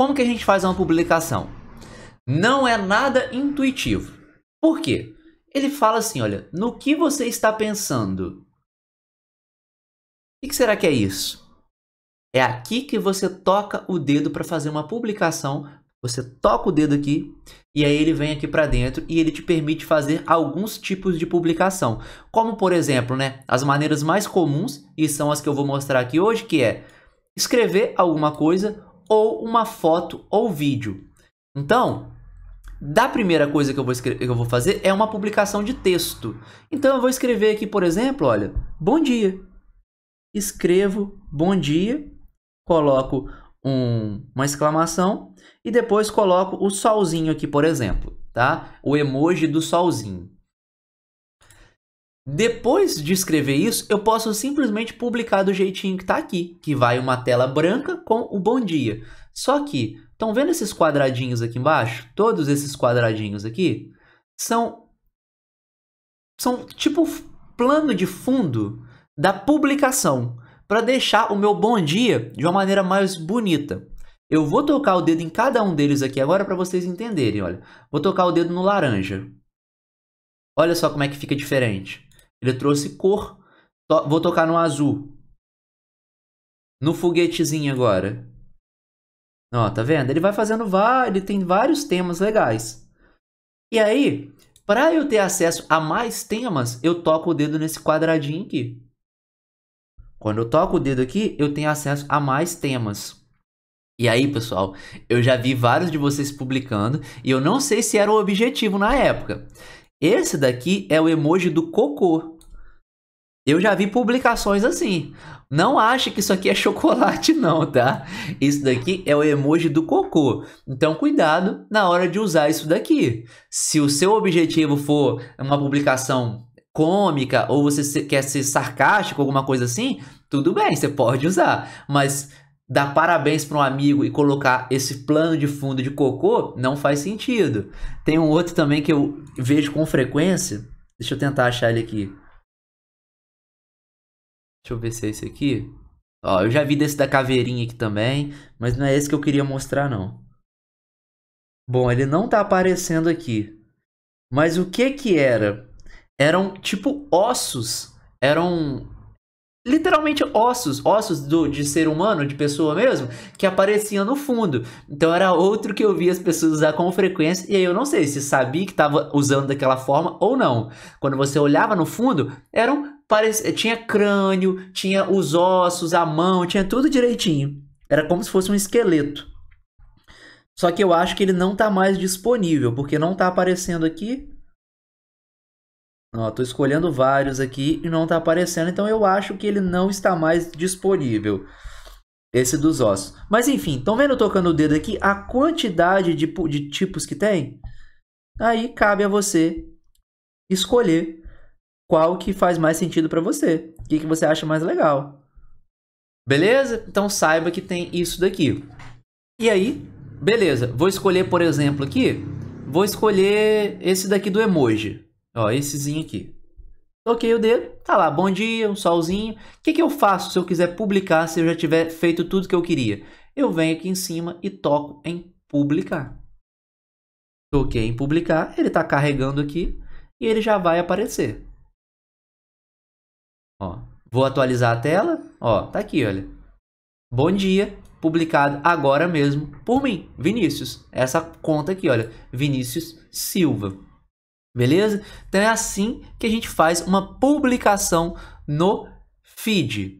Como que a gente faz uma publicação? Não é nada intuitivo. Por quê? Ele fala assim, olha, no que você está pensando? O que será que é isso? É aqui que você toca o dedo para fazer uma publicação. Você toca o dedo aqui e aí ele vem aqui para dentro e ele te permite fazer alguns tipos de publicação. Como, por exemplo, né, as maneiras mais comuns, e são as que eu vou mostrar aqui hoje, que é escrever alguma coisa ou uma foto ou vídeo. Então, da primeira coisa que eu, vou que eu vou fazer é uma publicação de texto. Então eu vou escrever aqui, por exemplo, olha, bom dia. Escrevo bom dia, coloco um, uma exclamação e depois coloco o solzinho aqui, por exemplo, tá? O emoji do solzinho. Depois de escrever isso, eu posso simplesmente publicar do jeitinho que está aqui, que vai uma tela branca com o bom dia. Só que, estão vendo esses quadradinhos aqui embaixo? Todos esses quadradinhos aqui são são tipo plano de fundo da publicação para deixar o meu bom dia de uma maneira mais bonita. Eu vou tocar o dedo em cada um deles aqui agora para vocês entenderem, olha. Vou tocar o dedo no laranja. Olha só como é que fica diferente. Ele trouxe cor. To vou tocar no azul. No foguetezinho agora. Ó, tá vendo? Ele vai fazendo vários. Ele tem vários temas legais. E aí, para eu ter acesso a mais temas, eu toco o dedo nesse quadradinho aqui. Quando eu toco o dedo aqui, eu tenho acesso a mais temas. E aí, pessoal, eu já vi vários de vocês publicando e eu não sei se era o objetivo na época. Esse daqui é o emoji do cocô. Eu já vi publicações assim. Não acha que isso aqui é chocolate, não, tá? Isso daqui é o emoji do cocô. Então, cuidado na hora de usar isso daqui. Se o seu objetivo for uma publicação cômica ou você quer ser sarcástico, alguma coisa assim, tudo bem, você pode usar. Mas dar parabéns para um amigo e colocar esse plano de fundo de cocô não faz sentido. Tem um outro também que eu vejo com frequência. Deixa eu tentar achar ele aqui. Deixa eu ver se é esse aqui. Ó, eu já vi desse da caveirinha aqui também, mas não é esse que eu queria mostrar não. Bom, ele não tá aparecendo aqui. Mas o que que era? Eram tipo ossos, eram literalmente ossos, ossos do, de ser humano, de pessoa mesmo, que apareciam no fundo. Então era outro que eu via as pessoas usar com frequência, e aí eu não sei se sabia que estava usando daquela forma ou não. Quando você olhava no fundo, eram parecia, tinha crânio, tinha os ossos, a mão, tinha tudo direitinho. Era como se fosse um esqueleto. Só que eu acho que ele não está mais disponível, porque não está aparecendo aqui Ó, tô escolhendo vários aqui e não tá aparecendo, então eu acho que ele não está mais disponível. Esse dos ossos. Mas enfim, estão vendo tocando o dedo aqui a quantidade de, de tipos que tem? Aí cabe a você escolher qual que faz mais sentido para você. O que, que você acha mais legal. Beleza? Então saiba que tem isso daqui. E aí, beleza. Vou escolher, por exemplo, aqui. Vou escolher esse daqui do emoji. Ó, essezinho aqui. Toquei o dedo, tá lá, bom dia, um solzinho. O que, que eu faço se eu quiser publicar, se eu já tiver feito tudo que eu queria? Eu venho aqui em cima e toco em publicar. Toquei em publicar, ele está carregando aqui e ele já vai aparecer. Ó, vou atualizar a tela, ó, tá aqui, olha. Bom dia, publicado agora mesmo por mim, Vinícius. Essa conta aqui, olha, Vinícius Silva beleza? Então é assim que a gente faz uma publicação no feed.